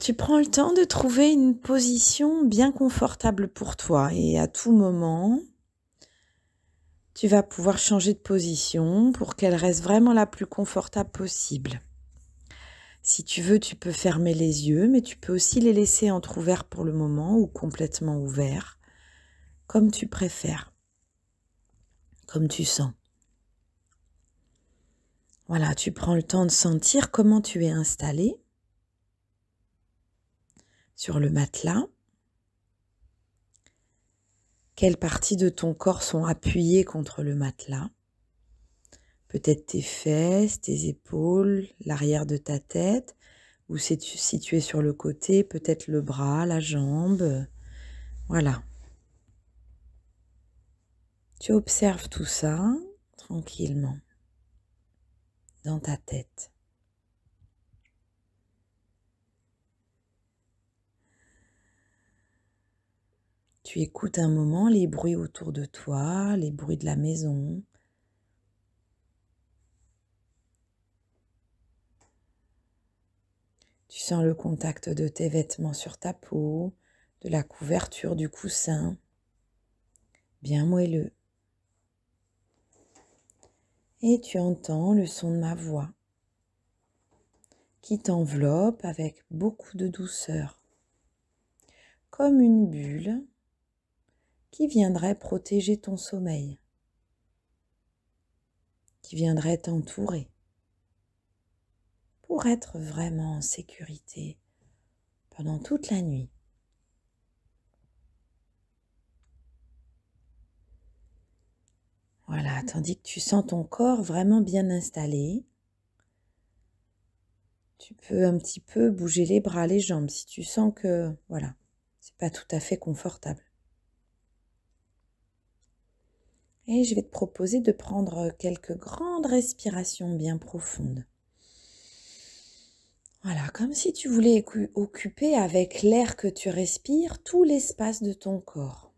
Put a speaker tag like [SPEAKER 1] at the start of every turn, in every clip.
[SPEAKER 1] tu prends le temps de trouver une position bien confortable pour toi et à tout moment, tu vas pouvoir changer de position pour qu'elle reste vraiment la plus confortable possible. Si tu veux, tu peux fermer les yeux, mais tu peux aussi les laisser entr'ouverts pour le moment ou complètement ouverts, comme tu préfères, comme tu sens. Voilà, tu prends le temps de sentir comment tu es installé sur le matelas. Quelles parties de ton corps sont appuyées contre le matelas Peut-être tes fesses, tes épaules, l'arrière de ta tête, ou si tu sur le côté, peut-être le bras, la jambe. Voilà. Tu observes tout ça tranquillement dans ta tête. Tu écoutes un moment les bruits autour de toi, les bruits de la maison. Tu sens le contact de tes vêtements sur ta peau, de la couverture du coussin, bien moelleux. Et tu entends le son de ma voix qui t'enveloppe avec beaucoup de douceur, comme une bulle qui viendrait protéger ton sommeil, qui viendrait t'entourer pour être vraiment en sécurité pendant toute la nuit. Voilà, tandis que tu sens ton corps vraiment bien installé, tu peux un petit peu bouger les bras, les jambes si tu sens que voilà, c'est pas tout à fait confortable. Et je vais te proposer de prendre quelques grandes respirations bien profondes. Voilà, comme si tu voulais occuper avec l'air que tu respires tout l'espace de ton corps.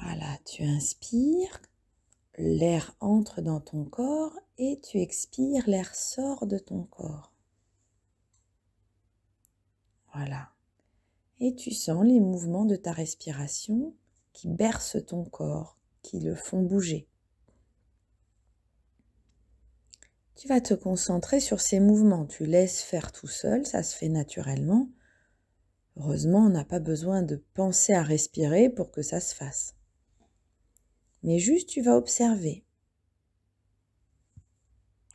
[SPEAKER 1] Voilà, tu inspires, l'air entre dans ton corps et tu expires, l'air sort de ton corps. Voilà. Et tu sens les mouvements de ta respiration qui bercent ton corps, qui le font bouger. Tu vas te concentrer sur ces mouvements, tu laisses faire tout seul, ça se fait naturellement. Heureusement, on n'a pas besoin de penser à respirer pour que ça se fasse. Mais juste, tu vas observer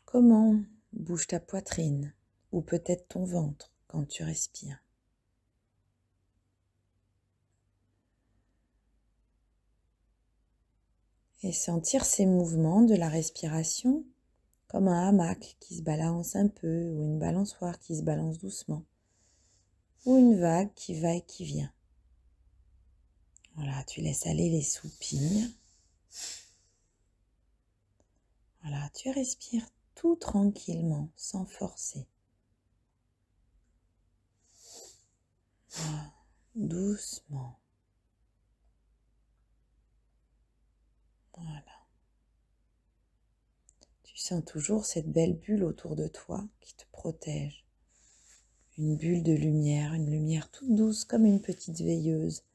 [SPEAKER 1] comment bouge ta poitrine ou peut-être ton ventre quand tu respires. et sentir ces mouvements de la respiration comme un hamac qui se balance un peu ou une balançoire qui se balance doucement ou une vague qui va et qui vient. Voilà, tu laisses aller les soupirs. Voilà, tu respires tout tranquillement, sans forcer. doucement. toujours cette belle bulle autour de toi qui te protège. Une bulle de lumière, une lumière toute douce comme une petite veilleuse.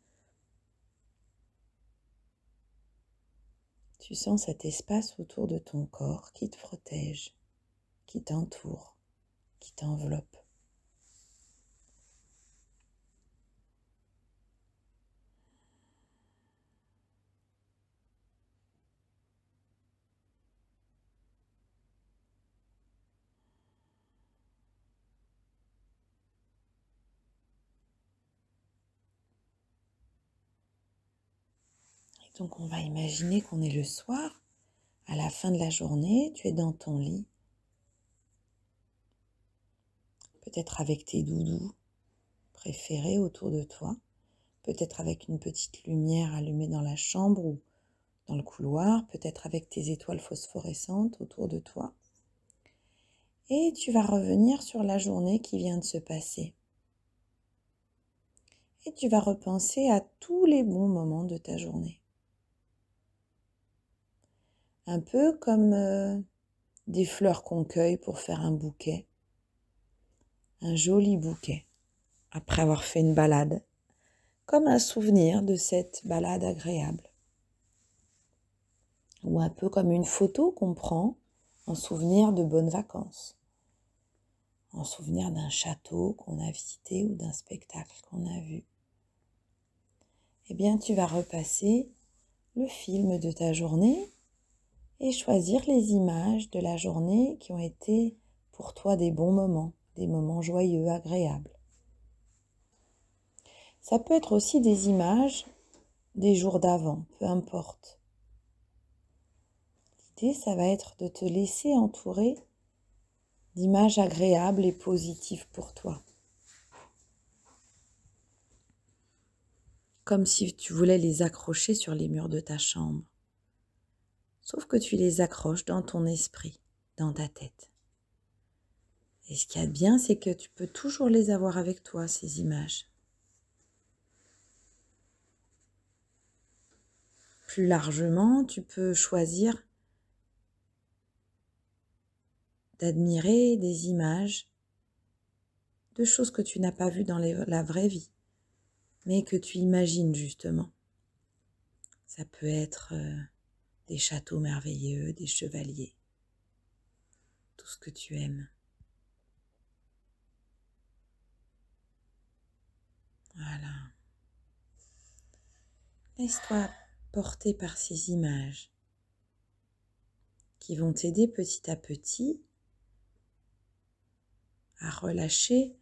[SPEAKER 1] Tu sens cet espace autour de ton corps qui te protège, qui t'entoure, qui t'enveloppe. Donc on va imaginer qu'on est le soir, à la fin de la journée, tu es dans ton lit, peut-être avec tes doudous préférés autour de toi, peut-être avec une petite lumière allumée dans la chambre ou dans le couloir, peut-être avec tes étoiles phosphorescentes autour de toi. Et tu vas revenir sur la journée qui vient de se passer. Et tu vas repenser à tous les bons moments de ta journée un peu comme euh, des fleurs qu'on cueille pour faire un bouquet. Un joli bouquet, après avoir fait une balade, comme un souvenir de cette balade agréable. Ou un peu comme une photo qu'on prend en souvenir de bonnes vacances, en souvenir d'un château qu'on a visité ou d'un spectacle qu'on a vu. Eh bien, tu vas repasser le film de ta journée et choisir les images de la journée qui ont été pour toi des bons moments, des moments joyeux, agréables. Ça peut être aussi des images des jours d'avant, peu importe. L'idée, ça va être de te laisser entourer d'images agréables et positives pour toi. Comme si tu voulais les accrocher sur les murs de ta chambre sauf que tu les accroches dans ton esprit, dans ta tête. Et ce qu'il y a de bien, c'est que tu peux toujours les avoir avec toi, ces images. Plus largement, tu peux choisir d'admirer des images de choses que tu n'as pas vues dans la vraie vie, mais que tu imagines justement. Ça peut être... Euh, des châteaux merveilleux, des chevaliers, tout ce que tu aimes. Voilà. Laisse-toi porter par ces images qui vont t'aider petit à petit à relâcher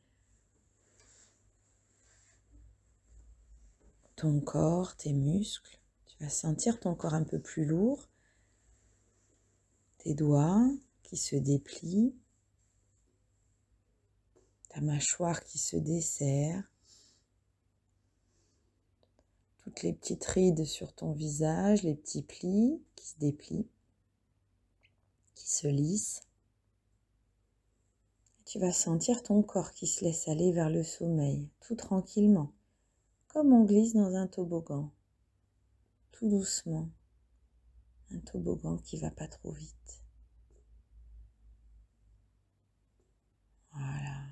[SPEAKER 1] ton corps, tes muscles, sentir ton corps un peu plus lourd, tes doigts qui se déplient, ta mâchoire qui se desserre, toutes les petites rides sur ton visage, les petits plis qui se déplient, qui se lissent. Tu vas sentir ton corps qui se laisse aller vers le sommeil, tout tranquillement, comme on glisse dans un toboggan tout doucement, un toboggan qui va pas trop vite. Voilà.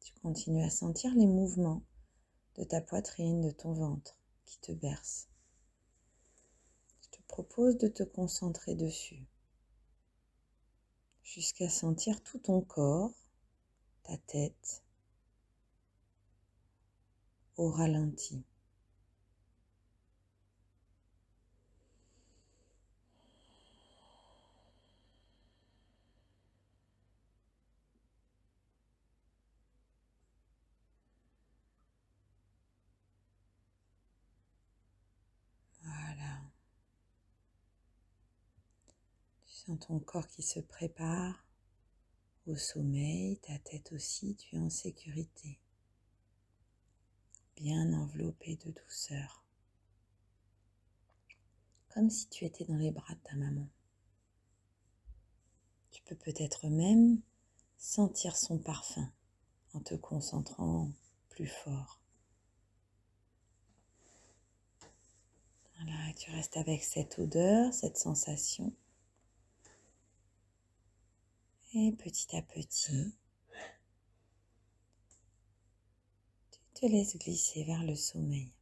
[SPEAKER 1] Tu continues à sentir les mouvements de ta poitrine, de ton ventre qui te berce. Je te propose de te concentrer dessus jusqu'à sentir tout ton corps, ta tête au ralenti. Dans ton corps qui se prépare au sommeil, ta tête aussi, tu es en sécurité, bien enveloppée de douceur, comme si tu étais dans les bras de ta maman. Tu peux peut-être même sentir son parfum en te concentrant plus fort. Voilà, tu restes avec cette odeur, cette sensation. Et petit à petit, tu te laisses glisser vers le sommeil.